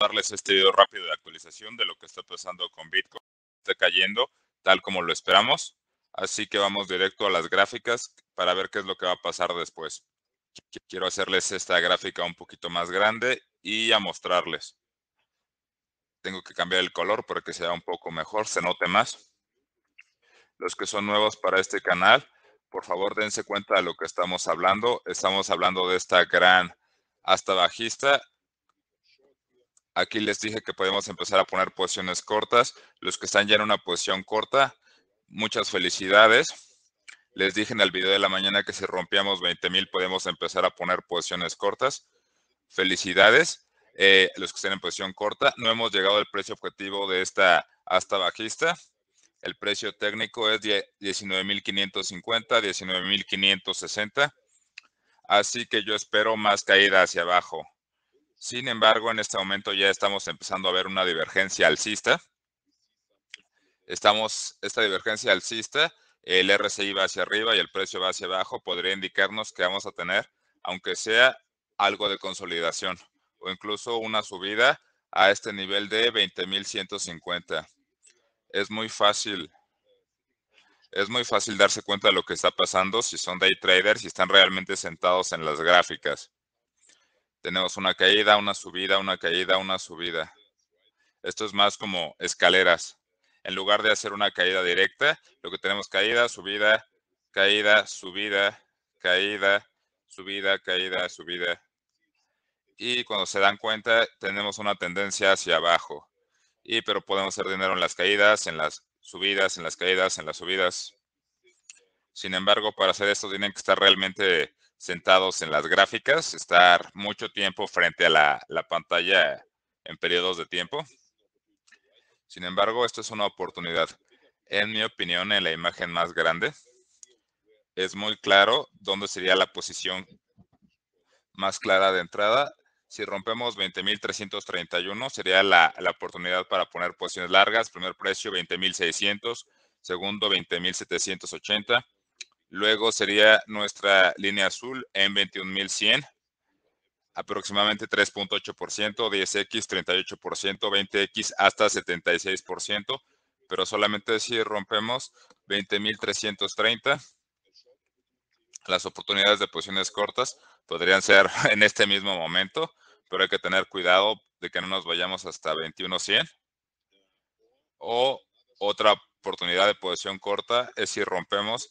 darles este video rápido de actualización de lo que está pasando con Bitcoin. Está cayendo tal como lo esperamos. Así que vamos directo a las gráficas para ver qué es lo que va a pasar después. Quiero hacerles esta gráfica un poquito más grande y a mostrarles. Tengo que cambiar el color para que sea un poco mejor, se note más. Los que son nuevos para este canal, por favor dense cuenta de lo que estamos hablando. Estamos hablando de esta gran hasta bajista Aquí les dije que podemos empezar a poner posiciones cortas. Los que están ya en una posición corta, muchas felicidades. Les dije en el video de la mañana que si rompíamos 20 mil podemos empezar a poner posiciones cortas. Felicidades. Eh, los que están en posición corta, no hemos llegado al precio objetivo de esta hasta bajista. El precio técnico es 19.550, 19.560. Así que yo espero más caída hacia abajo. Sin embargo, en este momento ya estamos empezando a ver una divergencia alcista. Estamos, esta divergencia alcista, el RSI va hacia arriba y el precio va hacia abajo, podría indicarnos que vamos a tener, aunque sea algo de consolidación o incluso una subida a este nivel de 20.150. Es muy fácil es muy fácil darse cuenta de lo que está pasando si son day traders y están realmente sentados en las gráficas. Tenemos una caída, una subida, una caída, una subida. Esto es más como escaleras. En lugar de hacer una caída directa, lo que tenemos caída, subida, caída, subida, caída, subida, caída, subida. Y cuando se dan cuenta, tenemos una tendencia hacia abajo. Y pero podemos hacer dinero en las caídas, en las subidas, en las caídas, en las subidas. Sin embargo, para hacer esto tienen que estar realmente sentados en las gráficas, estar mucho tiempo frente a la, pantalla en periodos de tiempo. Sin embargo, esto es una oportunidad. En mi opinión, en la imagen más grande, es muy claro dónde sería la posición más clara de entrada. Si rompemos 20.331, sería la, la, oportunidad para poner posiciones largas. Primer precio, 20.600. Segundo, 20.780. Luego sería nuestra línea azul en 21.100, aproximadamente 3.8%, 10x 38%, 20x hasta 76%, pero solamente si rompemos 20.330, las oportunidades de posiciones cortas podrían ser en este mismo momento, pero hay que tener cuidado de que no nos vayamos hasta 21.100. O otra oportunidad de posición corta es si rompemos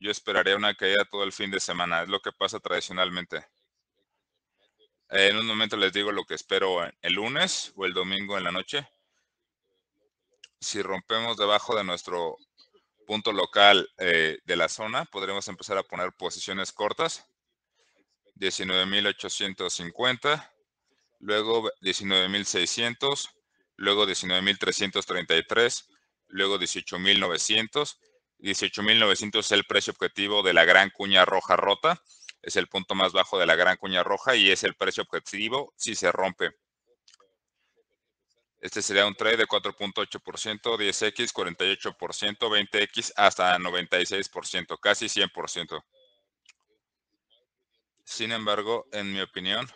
Yo esperaría una caída todo el fin de semana. Es lo que pasa tradicionalmente. En un momento les digo lo que espero eh, el lunes o el domingo en la noche. Si rompemos debajo de nuestro punto local eh, de la zona, podremos empezar a poner posiciones cortas. 19.850, luego 19.600, luego 19.333, luego 18.900 18.900 es el precio objetivo de la gran cuña roja rota. Es el punto más bajo de la gran cuña roja y es el precio objetivo si se rompe. Este sería un trade de 4.8%, 10x, 48%, 20x hasta 96%, casi 100%. Sin embargo, en mi opinión,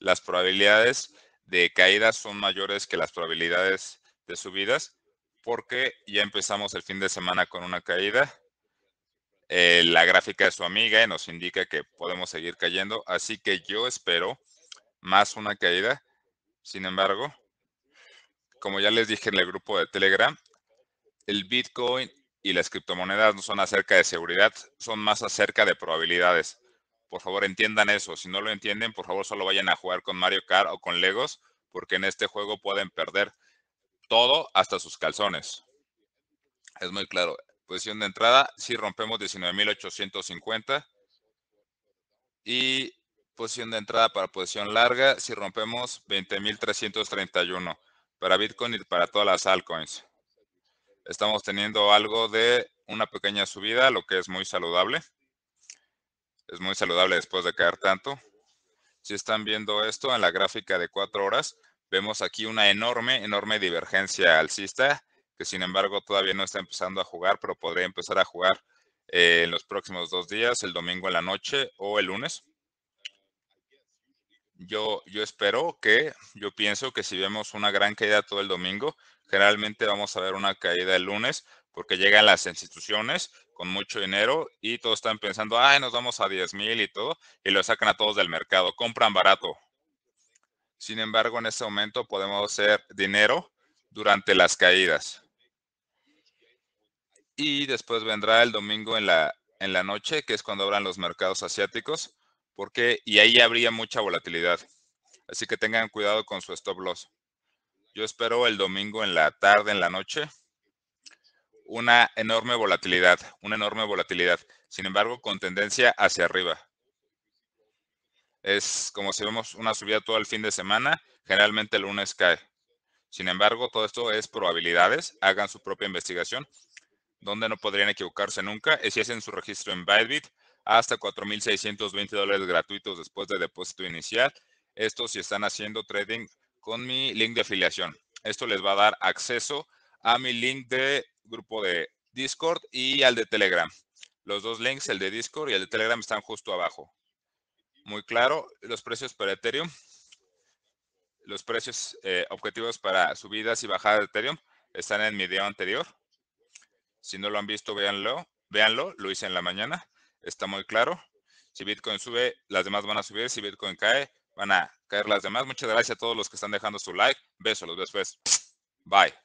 las probabilidades de caídas son mayores que las probabilidades de subidas porque ya empezamos el fin de semana con una caída. Eh, la gráfica de su amiga eh, nos indica que podemos seguir cayendo, así que yo espero más una caída. Sin embargo, como ya les dije en el grupo de Telegram, el Bitcoin y las criptomonedas no son acerca de seguridad, son más acerca de probabilidades. Por favor, entiendan eso. Si no lo entienden, por favor, solo vayan a jugar con Mario Kart o con Legos, porque en este juego pueden perder todo hasta sus calzones. Es muy claro. Posición de entrada, si rompemos 19.850. Y posición de entrada para posición larga, si rompemos 20.331 para Bitcoin y para todas las altcoins. Estamos teniendo algo de una pequeña subida, lo que es muy saludable. Es muy saludable después de caer tanto. Si están viendo esto en la gráfica de cuatro horas, Vemos aquí una enorme, enorme divergencia alcista, que sin embargo todavía no está empezando a jugar, pero podría empezar a jugar eh, en los próximos dos días, el domingo en la noche o el lunes. Yo, yo espero que, yo pienso que si vemos una gran caída todo el domingo, generalmente vamos a ver una caída el lunes, porque llegan las instituciones con mucho dinero y todos están pensando, ay, nos vamos a 10 mil y todo, y lo sacan a todos del mercado, compran barato, sin embargo, en ese momento podemos hacer dinero durante las caídas. Y después vendrá el domingo en la, en la noche, que es cuando abran los mercados asiáticos, porque y ahí habría mucha volatilidad. Así que tengan cuidado con su stop loss. Yo espero el domingo en la tarde, en la noche, una enorme volatilidad, una enorme volatilidad. Sin embargo, con tendencia hacia arriba. Es como si vemos una subida todo el fin de semana, generalmente el lunes cae. Sin embargo, todo esto es probabilidades, hagan su propia investigación. Donde no podrían equivocarse nunca es eh, si hacen su registro en Bybit hasta 4.620 gratuitos después del depósito inicial. Esto si están haciendo trading con mi link de afiliación. Esto les va a dar acceso a mi link de grupo de Discord y al de Telegram. Los dos links, el de Discord y el de Telegram, están justo abajo muy claro los precios para Ethereum, los precios eh, objetivos para subidas y bajadas de Ethereum están en mi video anterior. Si no lo han visto, véanlo, véanlo, lo hice en la mañana, está muy claro. Si Bitcoin sube, las demás van a subir, si Bitcoin cae, van a caer las demás. Muchas gracias a todos los que están dejando su like. Besos, los veo después. Pues. Bye.